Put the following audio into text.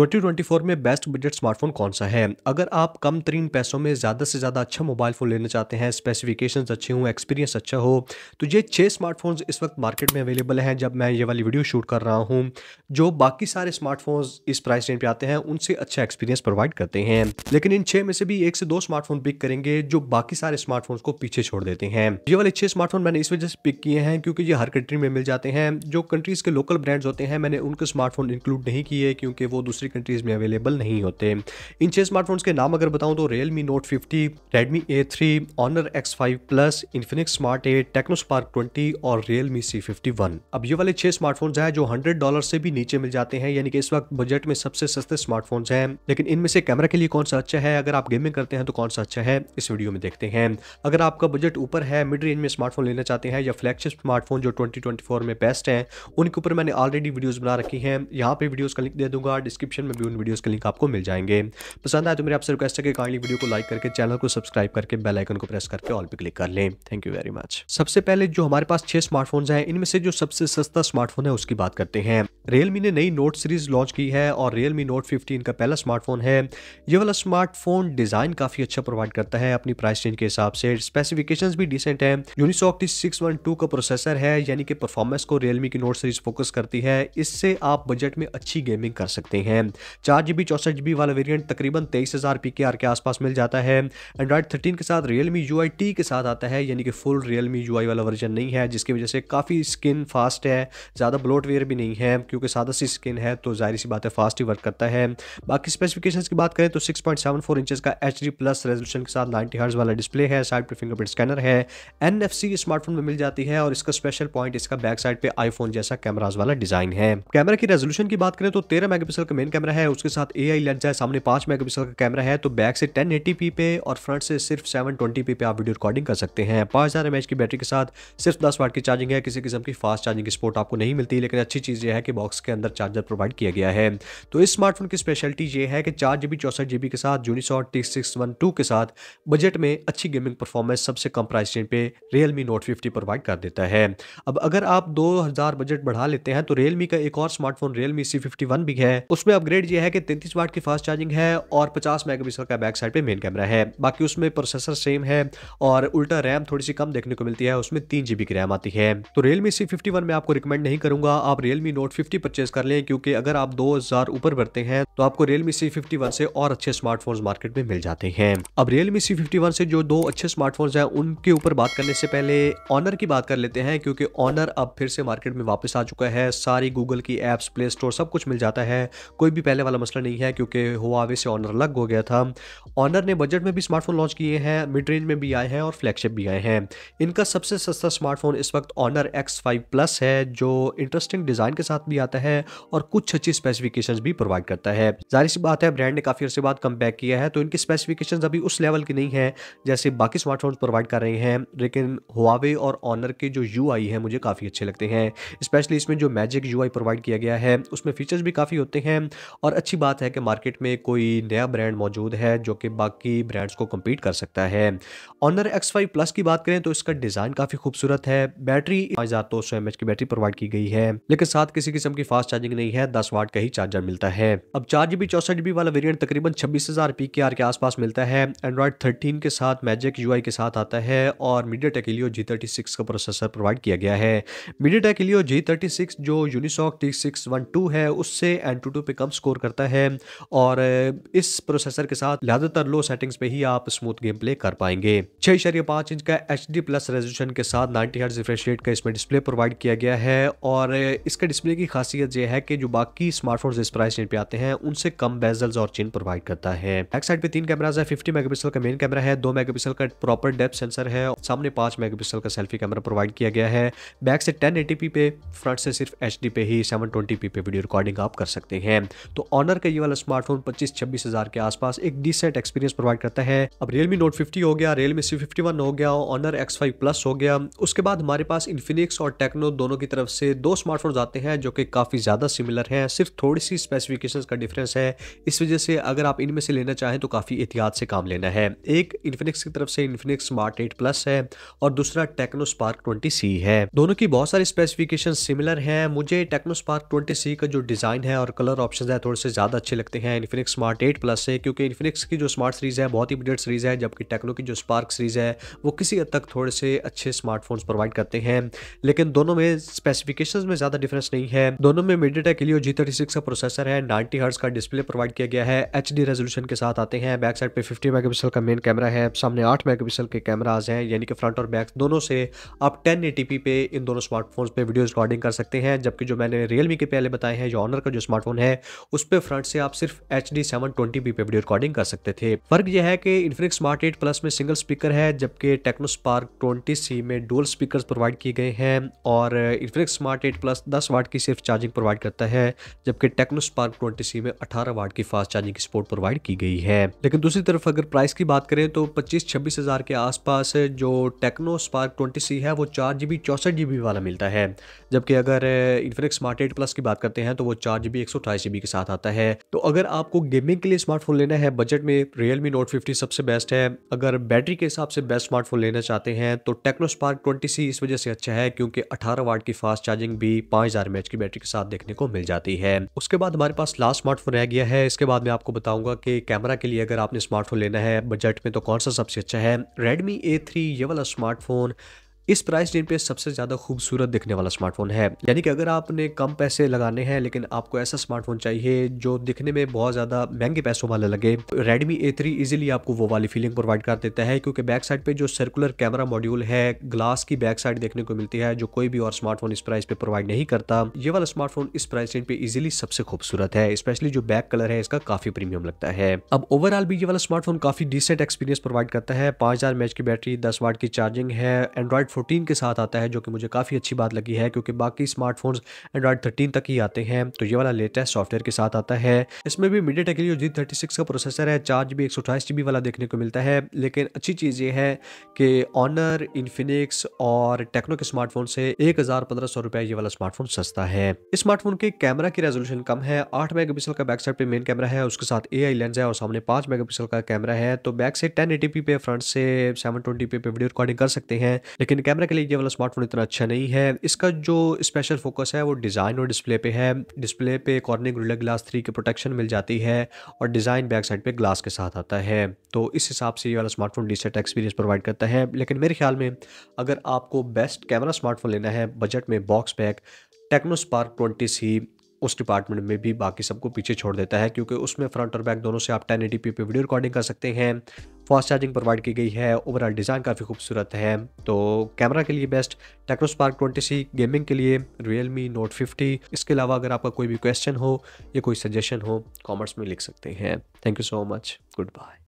2024 में best budget smartphone कौन सा है अगर आप कम तरीन पैसों में ज़्यादा से ज़्यादा अच्छा मोबाइल फ़ोन लेना चाहते हैं स्पेसिफिकेशन अच्छे हों एक्सपीरियंस अच्छा हो तो ये छः स्मार्टफोन्स इस वक्त मार्केट में अवेलेबल हैं जब मैं ये वाली वीडियो शूट कर रहा हूँ जो बाकी सारे स्मार्टफोन्स इस प्राइस रेंज पर आते हैं उनसे अच्छा एक्सपीरियंस प्रोवाइड करते हैं लेकिन इन छः में से भी एक से दो स्मार्टफोन पिक करेंगे जो बाकी सारे स्मार्टफोन्स को पीछे छोड़ देते हैं ये वाले छः स्मार्टफोन मैंने इस वजह से पिक किए हैं क्योंकि ये हर कंट्री में मिल जाते हैं जो कंट्रीज़ के लोकल ब्रांड्स होते हैं मैंने उनके स्मार्टफोन इंक्लूड नहीं किए क्योंकि वो दूसरी दूसरी कंट्रीज़ में अवेलेबल नहीं होते इन छह स्मार्टफोन्स के नाम अगर बताऊं तो Realme Note fifty Redmi A three Honor X five plus Infinix Smart eight Tecno Spark twenty और रियलमी सी फिफ्टी वन अब ये वाले छह स्मार्टफोन्स हैं जो हंड्रेड डॉलर से भी नीचे मिल जाते हैं यानी कि इस वक्त बजट में सबसे सस्ते स्मार्टफोन्स हैं लेकिन इनमें से कैमरा के लिए कौन सा अच्छा है अगर आप गेमिंग करते हैं तो कौन सा अच्छा है इस वीडियो में देखते हैं अगर आपका बजट ऊपर है मिड रेंज में स्मार्टफोन लेना चाहते हैं या फ्लैगशिप स्मार्टफोन जो 2024 में बेस्ट हैं उनके ऊपर मैंने ऑलरेडी वीडियोस बना रखी हैं यहाँ पे वीडियोस का लिंक दे दूंगा डिस्क्रिप्शन डिस्क्रिप्शन में भी उन वीडियोज़ के लिंक आपको मिल जाएंगे पसंद आए तो मेरे आपसे रिक्वेस्ट है कि काइंडली वीडियो को लाइक करके चैनल को सब्सक्राइब करके बेल आइकन को प्रेस करके ऑल पे क्लिक कर लें थैंक यू वेरी मच सबसे पहले जो हमारे पास छह स्मार्टफोन हैं इनमें से जो सबसे सस्ता स्मार्टफोन है उसकी बात करते हैं रियलमी ने नई नोट सीरीज लॉन्च की है और रियलमी नोट फिफ्टी इनका पहला स्मार्टफोन है ये वाला स्मार्टफोन डिजाइन काफी अच्छा प्रोवाइड करता है अपनी प्राइस रेंज के हिसाब से स्पेसिफिकेशंस भी डिसेंट है यूनिसॉक्टी 612 का प्रोसेसर है यानी कि परफॉर्मेंस को रियलमी की नोट सीरीज फोकस करती है इससे आप बजट में अच्छी गेमिंग कर सकते हैं हैं चार जी बी चौसठ जी बी वाला वेरियंट तकरीबन तेईस हज़ार पी के आर के आसपास मिल जाता है एंड्रॉयड थर्टीन के साथ Realme U I T के साथ आता है यानी कि full Realme U I वाला वर्जन नहीं है जिसकी वजह से काफ़ी स्किन फास्ट है ज़्यादा ब्लोटवेयर भी नहीं है क्योंकि सादा सी स्किन है तो जाहिर सी बात है फास्ट ही वर्क करता है बाकी स्पेसिफिकेशन की बात करें तो six point seven four inches का एच डी प्लस रेजोल्यूशन के साथ नाइनटी हर्ज वाला डिस्प्ले है साइड पर फिंगरप्रिंट स्कैनर है एन एफ सी स्मार्टफोन में मिल जाती है और इसका स्पेशल पॉइंट इसका बैक साइड पे आईफोन जैसा कैमराज वाला डिजाइन है कैमरा की रेजोल्यूशन की बात करें तो तेरह मेगा पिक्सल का मेन फ्रंट कैमरा है उसके साथ ए आई लेंस है सामने पांच मेगापिक्सल का कैमरा है तो बैक से टेन पे और फ्रंट से सिर्फ सेवन पे, पे आप वीडियो रिकॉर्डिंग कर सकते हैं पांच हज़ार एमएच की बैटरी के साथ सिर्फ दस वाट की चार्जिंग है किसी किस्म की फास्ट चार्जिंग की सपोर्ट आपको नहीं मिलती लेकिन अच्छी चीज़ यह है कि बॉक्स के अंदर चार्जर प्रोवाइड किया गया है तो इस स्मार्टफोन की स्पेशलिटी यह है कि चार जीबी चौंसठ जी के साथ Unisoc T six one two के साथ बजट में अच्छी गेमिंग परफॉर्मेंस सबसे कम प्राइस रेंज पे रियलमी नोट फिफ्टी प्रोवाइड कर देता है अब अगर आप दो हज़ार बजट बढ़ा लेते हैं तो रियलमी का एक और smartphone Realme C fifty one भी है उसमें अपग्रेड ये है कि तैंतीस वाट की फास्ट चार्जिंग है और पचास मेगापिक्सल का बैक साइड पे मेन कैमरा है बाकी उसमें प्रोसेसर सेम है और उल्टा रैम थोड़ी सी कम देखने को मिलती है उसमें तीन जीबी की रैम आती है तो रियलमी सी फिफ्टी वन में आपको रिकमेंड नहीं करूंगा आप रियलमी नोट फिफ्टी परचेज कर लें क्योंकि अगर आप दो ऊपर बढ़ते हैं तो आपको रियलमी सी फिफ्टी से और अच्छे स्मार्टफोन मार्केट में मिल जाते हैं अब रियलमी सी फिफ्टी से जो दो अच्छे स्मार्टफोन है उनके ऊपर बात करने से पहले ऑनर की बात कर लेते हैं क्योंकि ऑनर अब फिर से मार्केट में वापस आ चुका है सारी गूगल की एप्स प्ले स्टोर सब कुछ मिल जाता है कोई कोई भी पहले वाला मसला नहीं है क्योंकि हुआवे से ऑनर अलग हो गया था ऑनर ने बजट में भी स्मार्टफोन लॉन्च किए हैं मिड रेंज में भी आए हैं और फ्लैगशिप भी आए हैं इनका सबसे सस्ता स्मार्टफोन इस वक्त ऑनर एक्स फाइव प्लस है जो इंटरेस्टिंग डिज़ाइन के साथ भी आता है और कुछ अच्छी स्पेसिफिकेशन भी प्रोवाइड करता है जाहिर सी बात है ब्रांड ने काफ़ी अर्से बाद कम किया है तो इनकी स्पेसिफिकेशन अभी उस लेवल की नहीं है जैसे बाकी स्मार्टफोन प्रोवाइड कर रहे हैं लेकिन हुआवे और ऑनर के जो यू है मुझे काफ़ी अच्छे लगते हैं स्पेशली इसमें जो मैजिक यू प्रोवाइड किया गया है उसमें फीचर्स भी काफ़ी होते हैं और अच्छी बात है कि मार्केट में कोई नया ब्रांड मौजूद है जो कि बाकी ब्रांड्स को कम्पीट कर सकता है ऑनर एक्स प्लस की बात करें तो इसका डिज़ाइन काफ़ी खूबसूरत है बैटरी हजार दो सौ की बैटरी प्रोवाइड की गई है लेकिन साथ किसी किस्म की फास्ट चार्जिंग नहीं है दस वाट का ही चार्जर मिलता है अब चार जी बी वाला वेरियंट तकरीबन छब्बीस हजार पी के आसपास मिलता है एंड्रॉयड थर्टीन के साथ मैजिक यू के साथ आता है और MediaTek Helio G thirty six का प्रोसेसर प्रोवाइड किया गया है MediaTek Helio G thirty six जो Unisoc T six one two है उससे एन टू टू पे कम नाम स्कोर करता है और इस प्रोसेसर के साथ ज़्यादातर लो सेटिंग्स पे ही आप स्मूथ गेम प्ले कर पाएंगे छह शरीय पांच इंच का एच डी प्लस रेजोल्यूशन के साथ नाइनटी हर्ट्ज रिफ्रेश रेट का इसमें डिस्प्ले प्रोवाइड किया गया है और इसके डिस्प्ले की खासियत यह है कि जो बाकी स्मार्टफोन इस प्राइस रेंज पे आते हैं उनसे कम बेजल्स और चेन प्रोवाइड करता है बैक साइड पे तीन कैमराज है फिफ्टी मेगापिक्सल का मेन कैमरा है दो मेगापिक्सल का प्रॉपर डेप्थ सेंसर है और सामने पांच मेगापिक्सल का सेल्फी कैमरा प्रोवाइड किया गया है बैक से टेन पे फ्रंट से सिर्फ एच पे ही सेवन पे वीडियो रिकॉर्डिंग आप कर सकते हैं तो ऑनर का ये वाला स्मार्टफोन पच्चीस छब्बीस हज़ार के आसपास एक डिसेंट एक्सपीरियंस प्रोवाइड करता है अब रियलमी नोट फिफ्टी हो गया रियलमी सी फिफ्टी वन हो गया ऑनर एक्स फाइव प्लस हो गया उसके बाद हमारे पास इन्फिनिक्स और टेक्नो दोनों की तरफ से दो स्मार्टफोन आते हैं जो कि काफ़ी ज़्यादा सिमिलर है सिर्फ थोड़ी सी स्पेसिफिकेशन का डिफरेंस है इस वजह से अगर आप इनमें से लेना चाहें तो काफ़ी एहतियात से काम लेना है एक इन्फिनिक्स की तरफ से इन्फिनिक्स स्मार्ट एट प्लस है और दूसरा टेक्नो स्पार्क ट्वेंटी सी है दोनों की बहुत सारी स्पेसिफिकेशन सिमिलर हैं मुझे टेक्नो स्पार्क ट्वेंटी सी का जो डिज़ाइन है और कलर ऑप्शन है थोड़े से ज़्यादा अच्छे लगते हैं इन्फिनिक्स स्मार्ट एट प्लस से क्योंकि इन्फिनिक्स की जो स्मार्ट सीरीज़ है बहुत ही अपडेट सीरीज़ है जबकि टेक्नो की जो स्पार्क सीरीज़ है वो किसी हद तक थोड़े से अच्छे स्मार्टफोन्स प्रोवाइड करते हैं लेकिन दोनों में स्पेसिफिकेशन में ज़्यादा डिफरेंस नहीं है दोनों में मीडिया के लिए जी थर्टी सिक्स का प्रोसेसर है नाइन्टी हर्ट्स का डिस्प्ले प्रोवाइड किया गया है एच डी रेजोल्यूशन के साथ आते हैं बैक साइड पर फिफ्टी पिक्सल का मेन कैमरा है सामने आठ पिक्सल के कैमराज हैं यानी कि फ्रंट और बैक दोनों से आप टेन एटीपी पे इन दोनों स्मार्टफोन्स पर वीडियो रिकॉर्डिंग कर सकते हैं जबकि जो मैंने रियलमी के पहले बताए हैं जो ऑनर का जो स्मार्टफोन है उस पर फ्रंट से आप सिर्फ एच डी सेवन ट्वेंटी पे वीडियो रिकॉर्डिंग कर सकते थे फर्क यह है कि इन्फिनिक्स स्मार्ट एट प्लस में सिंगल स्पीकर है जबकि टेक्नो स्पार्क ट्वेंटी सी में डुअल स्पीकर प्रोवाइड किए गए हैं और इन्फिनिक्स स्मार्ट एट प्लस दस वाट की सिर्फ चार्जिंग प्रोवाइड करता है जबकि टेक्नो स्पार्क ट्वेंटी सी में अठारह वाट की फास्ट चार्जिंग की सपोर्ट प्रोवाइड की गई है लेकिन दूसरी तरफ अगर प्राइस की बात करें तो पच्चीस छब्बीस हजार के आसपास जो टेक्नो स्पार्क ट्वेंटी सी है वो चार जी बी चौंसठ जी बी वाला मिलता है जबकि अगर इन्फिनिक्स स्मार्ट एट प्लस की बात करते हैं तो वो चार जी बी एक सौ अठाईस जी बी कंपनी के साथ आता है तो अगर आपको गेमिंग के लिए स्मार्टफोन लेना है बजट में रियलमी नोट फिफ्टी सबसे बेस्ट है अगर बैटरी के हिसाब से बेस्ट स्मार्टफोन लेना चाहते हैं तो टेक्नो स्पार्क ट्वेंटी सी इस वजह से अच्छा है क्योंकि अठारह वाट की फास्ट चार्जिंग भी पांच हजार की बैटरी के साथ देखने को मिल जाती है उसके बाद हमारे पास लास्ट स्मार्टफोन रह गया है इसके बाद मैं आपको बताऊंगा कि कैमरा के लिए अगर आपने स्मार्टफोन लेना है बजट में तो कौन सा सबसे अच्छा है रेडमी ए थ्री ये वाला स्मार्टफोन इस प्राइस रेंज पे सबसे ज़्यादा खूबसूरत दिखने वाला स्मार्टफोन है यानी कि अगर आपने कम पैसे लगाने हैं लेकिन आपको ऐसा स्मार्टफोन चाहिए जो दिखने में बहुत ज़्यादा महंगे पैसों वाले लगे रेडमी ए थ्री आपको वो वाली फीलिंग प्रोवाइड कर देता है क्योंकि बैक साइड पे जो सर्कुलर कैमरा मॉड्यूल है ग्लास की बैक साइड देखने को मिलती है जो कोई भी और स्मार्टफोन इस प्राइस पे प्रोवाइड नहीं करता ये वाला स्मार्टफोन इस प्राइस रेंज पे इजिली सबसे खूबसूरत है स्पेशली जो बैक कलर है इसका काफी प्रीमियम लगता है अब ओवरऑल भी ये वाला स्मार्टफोन काफी डिसेंट एक्सपीरियंस प्रोवाइड करता है पांच हजार की बैटरी दस वाट की चार्जिंग है एंड्रॉइड फोर्टीन के साथ आता है जो कि मुझे काफ़ी अच्छी बात लगी है क्योंकि बाकी स्मार्टफोन्स एंड्रॉड थर्टीन तक ही आते हैं तो ये वाला लेटेस्ट सॉफ्टवेयर के साथ आता है इसमें भी मीडिया टेक जी थर्टी का प्रोसेसर है चार जी बी वाला देखने को मिलता है लेकिन अच्छी चीज़ ये है कि ऑनर इन्फिनिक्स और टेक्नो के स्मार्टफोन से एक हज़ार ये वाला स्मार्टफोन सस्ता है स्मार्टफोन के कैमरा की रेजोल्यूशन कम है आठ मेगा का बैक साइड पर मेन कैमरा है उसके साथ ए लेंस है और सामने पाँच मेगा का कैमरा है तो बैक से टेन एटीपी पे फ्रंट से सेवन ट्वेंटी पे वीडियो रिकॉर्डिंग कर सकते हैं लेकिन कैमरा के लिए ये वाला स्मार्टफोन इतना अच्छा नहीं है इसका जो स्पेशल फोकस है वो डिज़ाइन और डिस्प्ले पे है डिस्प्ले पे कॉर्निंग रिला ग्लास थ्री की प्रोटेक्शन मिल जाती है और डिज़ाइन बैक साइड पे ग्लास के साथ आता है तो इस हिसाब से ये वाला स्मार्टफोन डिसेट एक्सपीरियंस प्रोवाइड करता है लेकिन मेरे ख्याल में अगर आपको बेस्ट कैमरा स्मार्टफोन लेना है बजट में box pack Tecno Spark twenty C उस डिपार्टमेंट में भी बाकी सबको पीछे छोड़ देता है क्योंकि उसमें फ्रंट और बैक दोनों से आप टेन पे वीडियो रिकॉर्डिंग कर सकते हैं फास्ट चार्जिंग प्रोवाइड की गई है ओवरऑल डिज़ाइन काफ़ी खूबसूरत है तो कैमरा के लिए best Tecno Spark twenty C gaming के लिए रियलमी नोट फिफ्टी इसके अलावा अगर आपका कोई भी क्वेश्चन हो या कोई सजेशन हो कॉमर्स में लिख सकते हैं thank you so much good bye